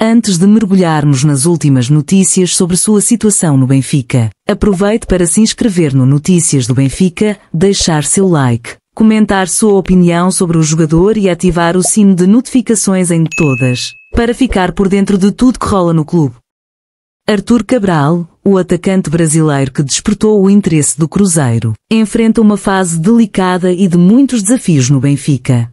Antes de mergulharmos nas últimas notícias sobre sua situação no Benfica, aproveite para se inscrever no Notícias do Benfica, deixar seu like, comentar sua opinião sobre o jogador e ativar o sino de notificações em todas, para ficar por dentro de tudo que rola no clube. Arthur Cabral, o atacante brasileiro que despertou o interesse do Cruzeiro, enfrenta uma fase delicada e de muitos desafios no Benfica.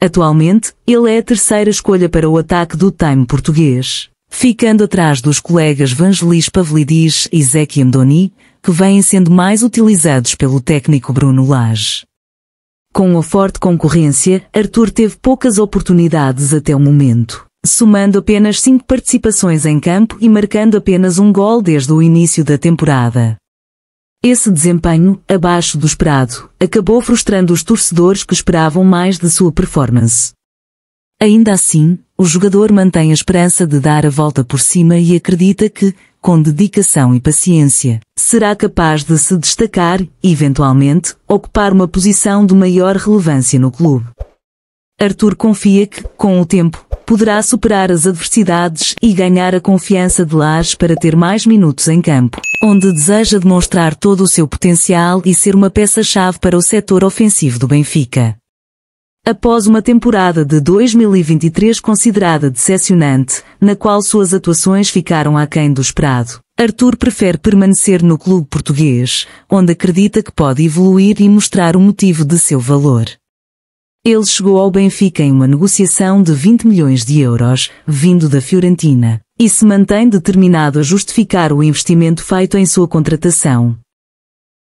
Atualmente, ele é a terceira escolha para o ataque do time português, ficando atrás dos colegas Vangelis Pavlidis e Zeki Mdoni, que vêm sendo mais utilizados pelo técnico Bruno Lage. Com a forte concorrência, Arthur teve poucas oportunidades até o momento, somando apenas cinco participações em campo e marcando apenas um gol desde o início da temporada. Esse desempenho, abaixo do esperado, acabou frustrando os torcedores que esperavam mais de sua performance. Ainda assim, o jogador mantém a esperança de dar a volta por cima e acredita que, com dedicação e paciência, será capaz de se destacar e, eventualmente, ocupar uma posição de maior relevância no clube. Arthur confia que, com o tempo, poderá superar as adversidades e ganhar a confiança de Lages para ter mais minutos em campo, onde deseja demonstrar todo o seu potencial e ser uma peça-chave para o setor ofensivo do Benfica. Após uma temporada de 2023 considerada decepcionante, na qual suas atuações ficaram aquém do esperado, Arthur prefere permanecer no clube português, onde acredita que pode evoluir e mostrar o motivo de seu valor. Ele chegou ao Benfica em uma negociação de 20 milhões de euros, vindo da Fiorentina, e se mantém determinado a justificar o investimento feito em sua contratação.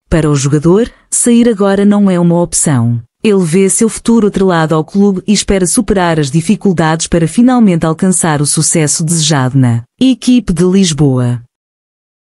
Para o jogador, sair agora não é uma opção. Ele vê seu futuro atrelado ao clube e espera superar as dificuldades para finalmente alcançar o sucesso desejado na equipe de Lisboa.